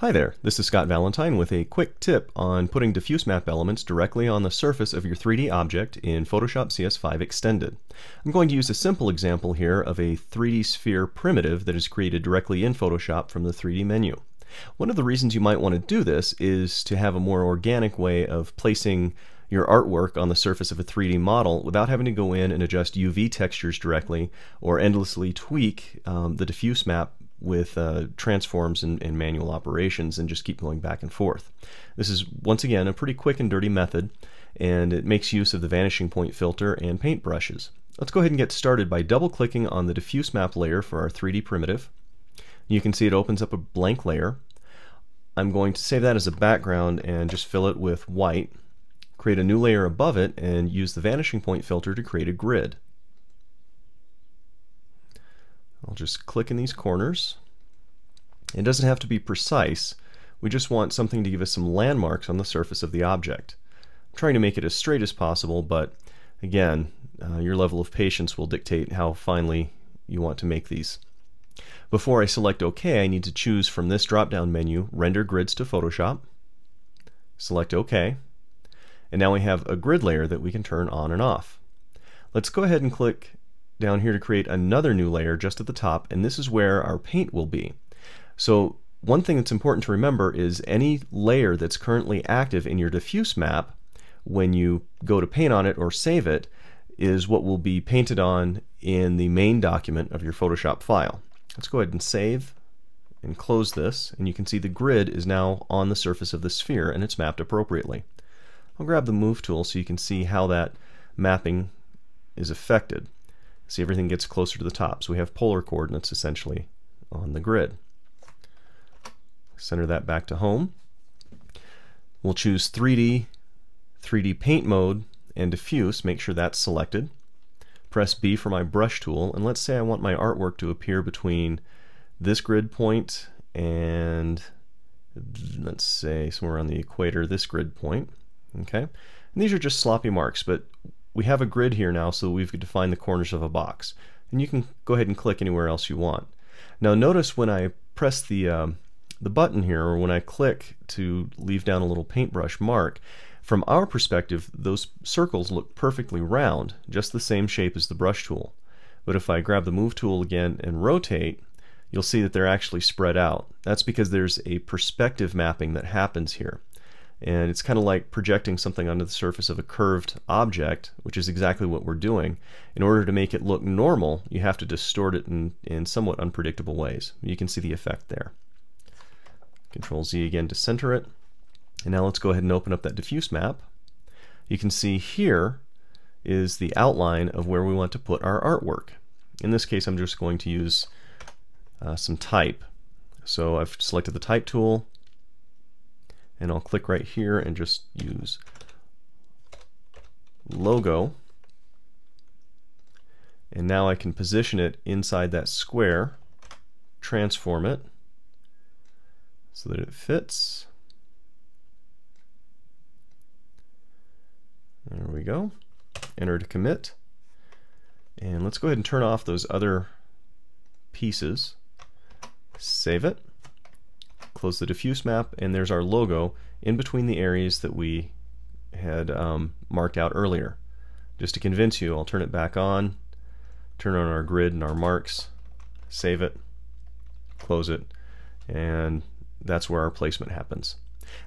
Hi there, this is Scott Valentine with a quick tip on putting diffuse map elements directly on the surface of your 3D object in Photoshop CS5 Extended. I'm going to use a simple example here of a 3D sphere primitive that is created directly in Photoshop from the 3D menu. One of the reasons you might want to do this is to have a more organic way of placing your artwork on the surface of a 3D model without having to go in and adjust UV textures directly or endlessly tweak um, the diffuse map with uh, transforms and, and, manual operations and just keep going back and forth. This is once again a pretty quick and dirty method and it makes use of the vanishing point filter and paint brushes. Let's go ahead and get started by double clicking on the diffuse map layer for our 3D primitive. You can see it opens up a blank layer. I'm going to save that as a background and just fill it with white create a new layer above it, and use the vanishing point filter to create a grid. I'll just click in these corners. It doesn't have to be precise, we just want something to give us some landmarks on the surface of the object. I'm trying to make it as straight as possible, but again, uh, your level of patience will dictate how finely you want to make these. Before I select OK, I need to choose from this drop-down menu, Render Grids to Photoshop. Select OK. And now we have a grid layer that we can turn on and off. Let's go ahead and click down here to create another new layer just at the top, and this is where our paint will be. So one thing that's important to remember is any layer that's currently active in your diffuse map, when you go to paint on it or save it, is what will be painted on in the main document of your Photoshop file. Let's go ahead and save and close this, and you can see the grid is now on the surface of the sphere and it's mapped appropriately. I'll grab the Move tool so you can see how that mapping is affected. See, everything gets closer to the top. So we have polar coordinates essentially on the grid. Center that back to home. We'll choose 3D, 3D paint mode and diffuse, make sure that's selected. Press B for my brush tool, and let's say I want my artwork to appear between this grid point and let's say somewhere on the equator, this grid point. Okay, and these are just sloppy marks, but we have a grid here now so we've defined the corners of a box. And you can go ahead and click anywhere else you want. Now notice when I press the, um, the button here, or when I click to leave down a little paintbrush mark, from our perspective, those circles look perfectly round, just the same shape as the brush tool. But if I grab the move tool again and rotate, you'll see that they're actually spread out. That's because there's a perspective mapping that happens here. And it's kind of like projecting something onto the surface of a curved object, which is exactly what we're doing. In order to make it look normal, you have to distort it in, in somewhat unpredictable ways. You can see the effect there. Control Z again to center it. And now let's go ahead and open up that diffuse map. You can see here is the outline of where we want to put our artwork. In this case, I'm just going to use uh, some type. So I've selected the type tool, and I'll click right here and just use logo and now I can position it inside that square transform it so that it fits there we go enter to commit and let's go ahead and turn off those other pieces save it close the diffuse map, and there's our logo in between the areas that we had um, marked out earlier. Just to convince you, I'll turn it back on, turn on our grid and our marks, save it, close it, and that's where our placement happens.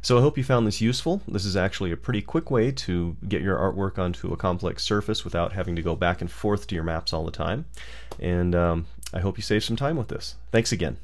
So I hope you found this useful. This is actually a pretty quick way to get your artwork onto a complex surface without having to go back and forth to your maps all the time. And um, I hope you save some time with this. Thanks again.